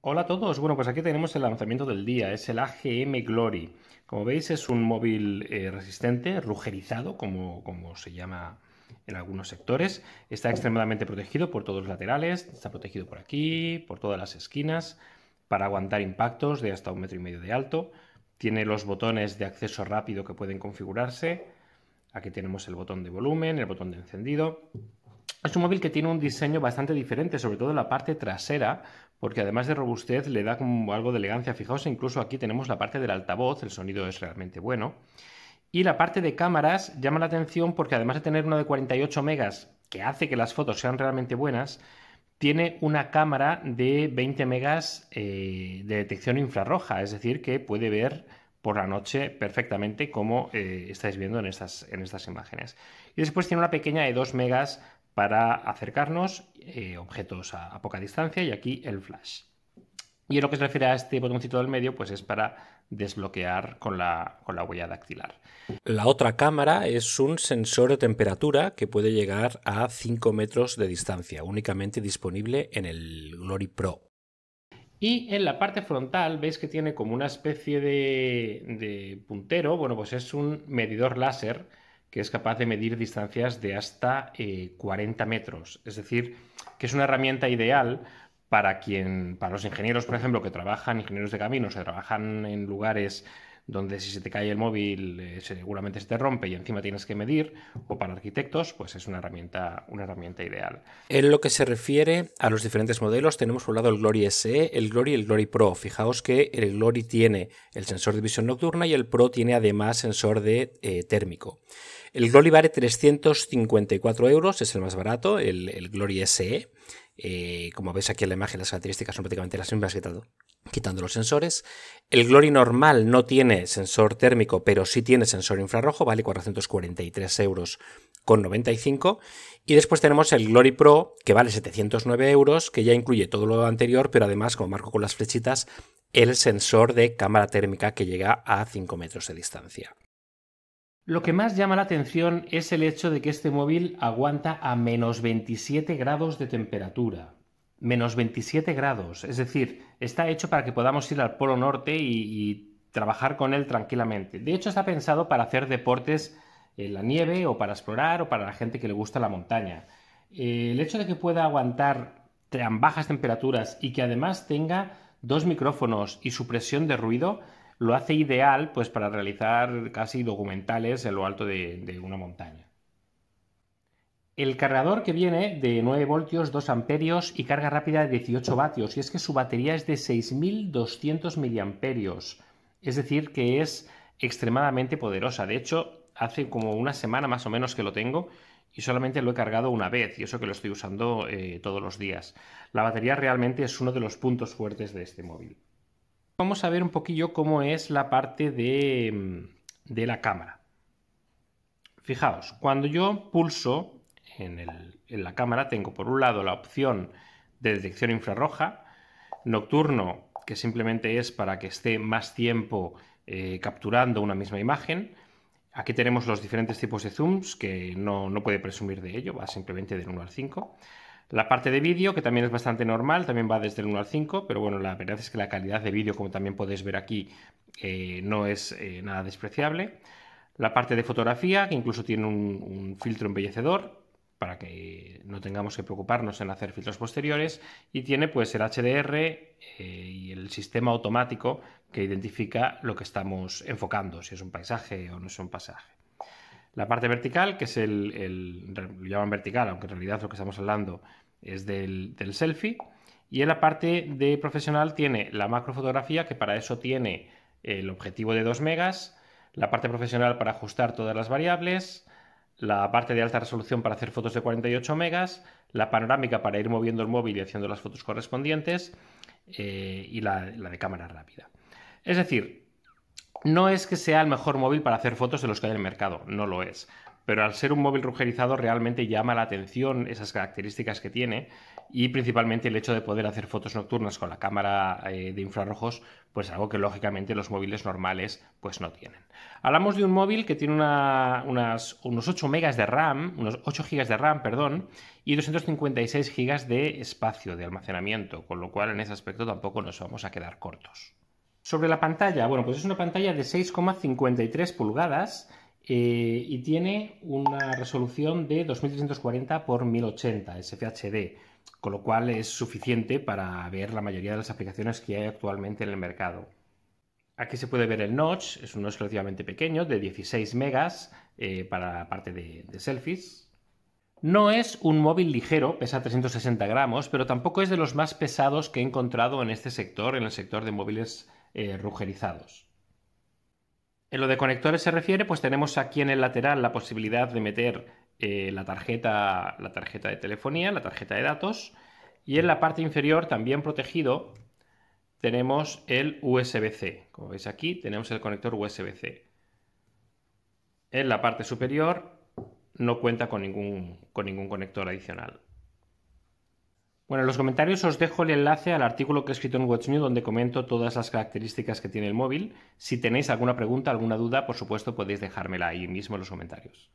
Hola a todos, bueno pues aquí tenemos el lanzamiento del día, es el AGM Glory. Como veis es un móvil eh, resistente, rugerizado como, como se llama en algunos sectores, está extremadamente protegido por todos los laterales, está protegido por aquí, por todas las esquinas, para aguantar impactos de hasta un metro y medio de alto, tiene los botones de acceso rápido que pueden configurarse, aquí tenemos el botón de volumen, el botón de encendido, es un móvil que tiene un diseño bastante diferente, sobre todo en la parte trasera, porque además de robustez le da como algo de elegancia. Fijaos, incluso aquí tenemos la parte del altavoz, el sonido es realmente bueno. Y la parte de cámaras llama la atención porque además de tener una de 48 megas que hace que las fotos sean realmente buenas, tiene una cámara de 20 megas eh, de detección infrarroja, es decir, que puede ver por la noche perfectamente como eh, estáis viendo en estas, en estas imágenes. Y después tiene una pequeña de 2 megas para acercarnos eh, objetos a, poca distancia y aquí el flash. Y en lo que se refiere a este botoncito del medio, pues es para desbloquear con la, huella dactilar. La otra cámara es un sensor de temperatura que puede llegar a 5 metros de distancia, únicamente disponible en el Glory Pro. Y en la parte frontal veis que tiene como una especie de puntero, bueno, pues es un medidor láser que es capaz de medir distancias de hasta 40 eh, metros. Es decir, que es una herramienta ideal para quien, para los ingenieros, por ejemplo, que trabajan, ingenieros de caminos, que trabajan en lugares donde si se te cae el móvil eh, seguramente se te rompe y encima tienes que medir, o para arquitectos, pues es una herramienta, una herramienta ideal. En lo que se refiere a los diferentes modelos, tenemos por un lado el Glory SE, el Glory y el Glory Pro. Fijaos que el Glory tiene el sensor de visión nocturna y el Pro tiene además sensor de eh, térmico. El Glory vale 354 euros, es el más barato, el, el Glory SE. Eh, como ves aquí en la imagen, las características son prácticamente las mismas quitando, quitando los sensores. El Glory normal no tiene sensor térmico, pero sí tiene sensor infrarrojo, vale 443 euros con 95. Y después tenemos el Glory Pro, que vale 709 euros, que ya incluye todo lo anterior, pero además, como marco con las flechitas, el sensor de cámara térmica que llega a 5 metros de distancia. Lo que más llama la atención es el hecho de que este móvil aguanta a menos 27 grados de temperatura. Menos 27 grados, es decir, está hecho para que podamos ir al Polo Norte y, trabajar con él tranquilamente. De hecho, está pensado para hacer deportes en la nieve o para explorar o para la gente que le gusta la montaña. Eh, el hecho de que pueda aguantar tan bajas temperaturas y que además tenga dos micrófonos y supresión de ruido lo hace ideal pues, para realizar casi documentales en lo alto de, una montaña. El cargador que viene de 9 voltios, 2 amperios y carga rápida de 18 vatios. Y es que su batería es de 6.200 miliamperios. Es decir, que es extremadamente poderosa. De hecho, hace como una semana más o menos que lo tengo y solamente lo he cargado una vez. Y eso que lo estoy usando eh, todos los días. La batería realmente es uno de los puntos fuertes de este móvil vamos a ver un poquillo cómo es la parte de, mm, la cámara. Fijaos, cuando yo pulso en, la cámara tengo por un lado la opción de detección infrarroja, nocturno, que simplemente es para que esté más tiempo eh, capturando una misma imagen. Aquí tenemos los diferentes tipos de zooms, que no, no puede presumir de ello, va simplemente del 1 al 5. La parte de vídeo, que también es bastante normal, también va desde el 1 al 5, pero bueno, la verdad es que la calidad de vídeo, como también podéis ver aquí, eh, no es eh, nada despreciable. La parte de fotografía, que incluso tiene un, filtro embellecedor, para que no tengamos que preocuparnos en hacer filtros posteriores y tiene pues el HDR eh, y el sistema automático que identifica lo que estamos enfocando, si es un paisaje o no es un pasaje. La parte vertical, que es el, lo llaman vertical, aunque en realidad lo que estamos hablando es del, selfie. Y en la parte de profesional tiene la macrofotografía, que para eso tiene el objetivo de 2 megas, la parte profesional para ajustar todas las variables, la parte de alta resolución para hacer fotos de 48 megas, la panorámica para ir moviendo el móvil y haciendo las fotos correspondientes eh, y la, la de cámara rápida. Es decir, no es que sea el mejor móvil para hacer fotos de los que hay en el mercado, no lo es. Pero al ser un móvil rugerizado realmente llama la atención esas características que tiene y principalmente el hecho de poder hacer fotos nocturnas con la cámara eh, de infrarrojos, pues algo que lógicamente los móviles normales pues no tienen. Hablamos de un móvil que tiene unos 8 megas de RAM, unos 8 gigas de RAM, perdón, y 256 gigas de espacio de almacenamiento, con lo cual en ese aspecto tampoco nos vamos a quedar cortos. Sobre la pantalla, bueno, pues es una pantalla de 6,53 pulgadas eh, y tiene una resolución de 2340 x 1080 SFHD, con lo cual es suficiente para ver la mayoría de las aplicaciones que hay actualmente en el mercado. Aquí se puede ver el notch, es uno notch relativamente pequeño, de 16 megas eh, para la parte de, de selfies, no es un móvil ligero, pesa 360 gramos, pero tampoco es de los más pesados que he encontrado en este sector, en el sector de móviles eh, rugerizados. En lo de conectores se refiere, pues tenemos aquí en el lateral la posibilidad de meter eh, la, tarjeta, la tarjeta de telefonía, la tarjeta de datos, y en la parte inferior, también protegido, tenemos el USB-C. Como veis aquí, tenemos el conector USB-C. En la parte superior no cuenta con ningún, con ningún conector adicional. Bueno, en los comentarios os dejo el enlace al artículo que he escrito en What's New donde comento todas las características que tiene el móvil. Si tenéis alguna pregunta, alguna duda, por supuesto podéis dejármela ahí mismo en los comentarios.